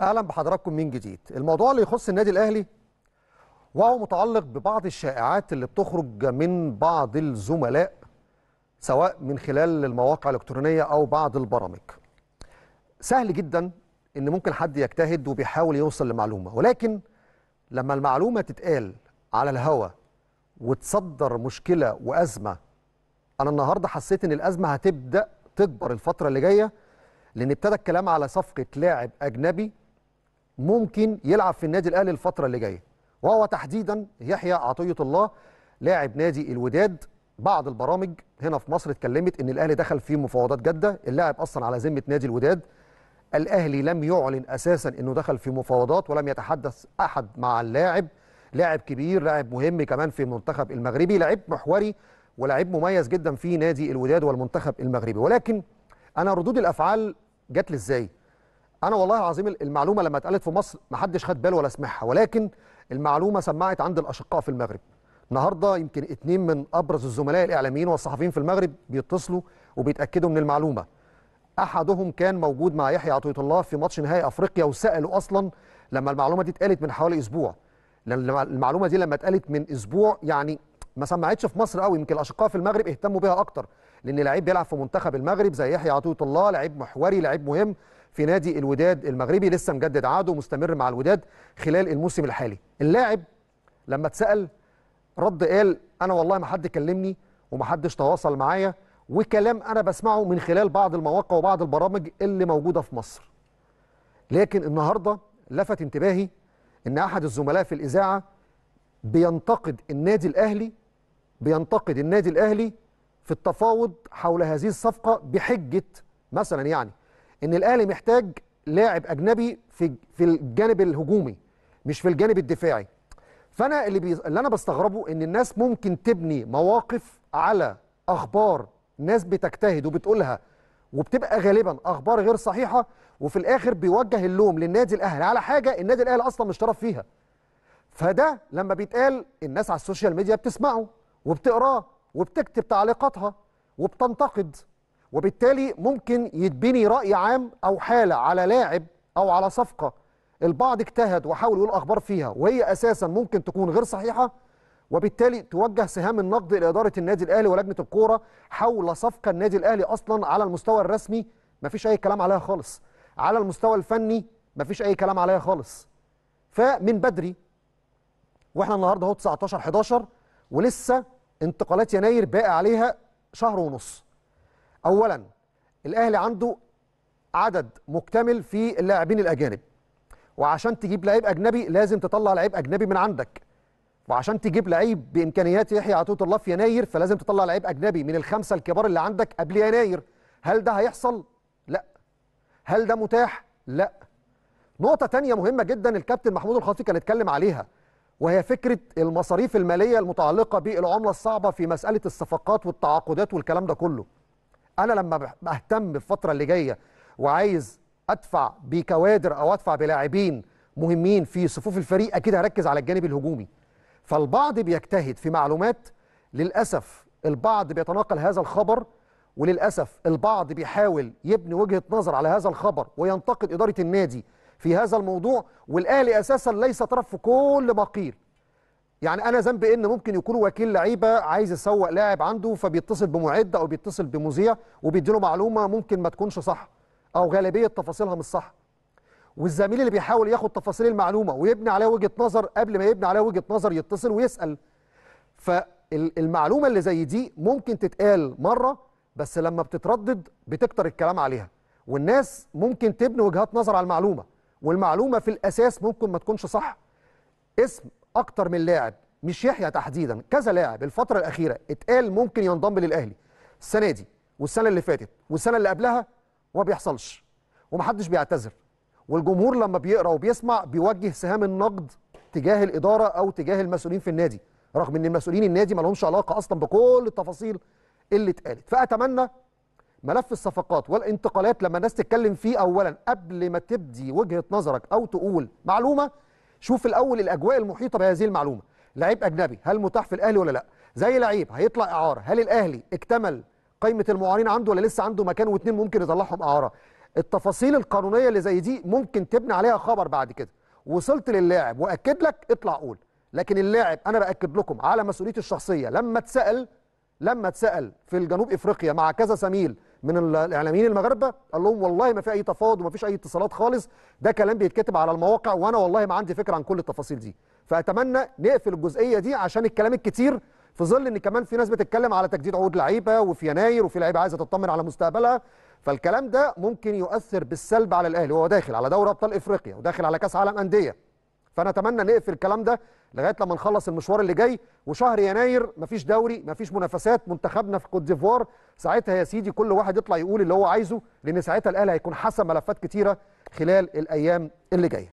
اهلا بحضراتكم من جديد الموضوع اللي يخص النادي الاهلي وهو متعلق ببعض الشائعات اللي بتخرج من بعض الزملاء سواء من خلال المواقع الالكترونيه او بعض البرامج سهل جدا ان ممكن حد يجتهد وبيحاول يوصل لمعلومه ولكن لما المعلومه تتقال على الهوا وتصدر مشكله وازمه انا النهارده حسيت ان الازمه هتبدا تكبر الفتره اللي جايه لان ابتدى الكلام على صفقه لاعب اجنبي ممكن يلعب في النادي الاهلي الفتره اللي جايه وهو تحديدا يحيى عطيه الله لاعب نادي الوداد بعض البرامج هنا في مصر اتكلمت ان الاهلي دخل في مفاوضات جده اللاعب اصلا على ذمه نادي الوداد الاهلي لم يعلن اساسا انه دخل في مفاوضات ولم يتحدث احد مع اللاعب لاعب كبير لاعب مهم كمان في المنتخب المغربي لاعب محوري ولاعب مميز جدا في نادي الوداد والمنتخب المغربي ولكن انا ردود الافعال جات لي ازاي انا والله العظيم المعلومه لما اتقالت في مصر ما حدش خد باله ولا سمعها ولكن المعلومه سمعت عند الاشقاء في المغرب النهارده يمكن اتنين من ابرز الزملاء الاعلاميين والصحفيين في المغرب بيتصلوا وبيتاكدوا من المعلومه احدهم كان موجود مع يحيى عطيه الله في ماتش نهائي افريقيا وساله اصلا لما المعلومه دي اتقالت من حوالي اسبوع المعلومه دي لما اتقالت من اسبوع يعني ما سمعتش في مصر قوي يمكن الاشقاء في المغرب اهتموا بها اكتر لان لعيب بيلعب في منتخب المغرب زي يحيى عطيه الله لعيب محوري لعيب مهم في نادي الوداد المغربي لسه مجدد عقده ومستمر مع الوداد خلال الموسم الحالي اللاعب لما اتسال رد قال انا والله ما حد كلمني وما حدش تواصل معايا وكلام انا بسمعه من خلال بعض المواقع وبعض البرامج اللي موجوده في مصر لكن النهارده لفت انتباهي ان احد الزملاء في الاذاعه بينتقد النادي الاهلي بينتقد النادي الاهلي في التفاوض حول هذه الصفقة بحجة مثلا يعني ان الاهلي محتاج لاعب اجنبي في في الجانب الهجومي مش في الجانب الدفاعي فانا اللي بي... اللي انا بستغربه ان الناس ممكن تبني مواقف على اخبار ناس بتجتهد وبتقولها وبتبقى غالبا اخبار غير صحيحه وفي الاخر بيوجه اللوم للنادي الاهلي على حاجه النادي الاهلي اصلا مش طرف فيها فده لما بيتقال الناس على السوشيال ميديا بتسمعه وبتقراه وبتكتب تعليقاتها وبتنتقد وبالتالي ممكن يتبني رأي عام أو حالة على لاعب أو على صفقة البعض اجتهد وحاول يقول أخبار فيها وهي أساسا ممكن تكون غير صحيحة وبالتالي توجه سهام النقد إلى إدارة النادي الأهلي ولجنة الكورة حول صفقة النادي الأهلي أصلا على المستوى الرسمي مفيش أي كلام عليها خالص على المستوى الفني مفيش أي كلام عليها خالص فمن بدري واحنا النهارده اهو 19 11 ولسه انتقالات يناير باقي عليها شهر ونص اولا الاهلي عنده عدد مكتمل في اللاعبين الاجانب وعشان تجيب لعيب اجنبي لازم تطلع لعيب اجنبي من عندك وعشان تجيب لعيب بامكانيات يحيى عطيه الله في يناير فلازم تطلع لعيب اجنبي من الخمسه الكبار اللي عندك قبل يناير هل ده هيحصل لا هل ده متاح لا نقطه تانية مهمه جدا الكابتن محمود الخطيب كان اتكلم عليها وهي فكرة المصاريف المالية المتعلقة بالعملة الصعبة في مسألة الصفقات والتعاقدات والكلام ده كله أنا لما بهتم الفترة اللي جاية وعايز أدفع بكوادر أو أدفع بلاعبين مهمين في صفوف الفريق أكيد هركز على الجانب الهجومي فالبعض بيجتهد في معلومات للأسف البعض بيتناقل هذا الخبر وللأسف البعض بيحاول يبني وجهة نظر على هذا الخبر وينتقد إدارة النادي في هذا الموضوع والاهلي اساسا ليس طرف في كل بقير يعني انا ذنبي ان ممكن يكون وكيل لعيبه عايز يسوق لاعب عنده فبيتصل بمعد او بيتصل بمذيع وبيديله معلومه ممكن ما تكونش صح او غالبيه تفاصيلها مش صح والزميل اللي بيحاول ياخد تفاصيل المعلومه ويبني عليها وجهه نظر قبل ما يبني عليها وجهه نظر يتصل ويسال فالمعلومه اللي زي دي ممكن تتقال مره بس لما بتتردد بتكتر الكلام عليها والناس ممكن تبني وجهات نظر على المعلومه والمعلومه في الاساس ممكن ما تكونش صح اسم اكتر من لاعب مش يحيى تحديدا كذا لاعب الفتره الاخيره اتقال ممكن ينضم للاهلي السنه دي والسنه اللي فاتت والسنه اللي قبلها وما بيحصلش ومحدش بيعتذر والجمهور لما بيقرا وبيسمع بيوجه سهام النقد تجاه الاداره او تجاه المسؤولين في النادي رغم ان مسؤولين النادي ما لهمش علاقه اصلا بكل التفاصيل اللي اتقالت فاتمنى ملف الصفقات والانتقالات لما الناس تتكلم فيه اولا قبل ما تبدي وجهه نظرك او تقول معلومه شوف الاول الاجواء المحيطه بهذه المعلومه لعيب اجنبي هل متاح في الاهلي ولا لا زي لعيب هيطلع اعاره هل الاهلي اكتمل قائمه المعارين عنده ولا لسه عنده مكان واثنين ممكن يطلعهم اعاره التفاصيل القانونيه اللي زي دي ممكن تبني عليها خبر بعد كده وصلت للاعب واكد لك اطلع قول لكن اللاعب انا باكد لكم على مسؤوليتي الشخصيه لما اتسال لما اتسال في الجنوب افريقيا مع كذا سميل من الاعلاميين المغاربه قال لهم والله ما في اي تفاوض وما فيش اي اتصالات خالص ده كلام بيتكتب على المواقع وانا والله ما عندي فكره عن كل التفاصيل دي فاتمنى نقفل الجزئيه دي عشان الكلام الكتير في ظل ان كمان في ناس بتتكلم على تجديد عقود لعيبه وفي يناير وفي لعيبه عايزه تطمن على مستقبلها فالكلام ده ممكن يؤثر بالسلب على الاهلي وهو داخل على دوري ابطال افريقيا وداخل على كاس عالم انديه فنتمنى نقفل الكلام ده لغايه لما نخلص المشوار اللي جاي وشهر يناير مفيش دوري مفيش منافسات منتخبنا في كوت ديفوار ساعتها يا سيدي كل واحد يطلع يقول اللي هو عايزه لان ساعتها الاهلي هيكون حسم ملفات كتيره خلال الايام اللي جايه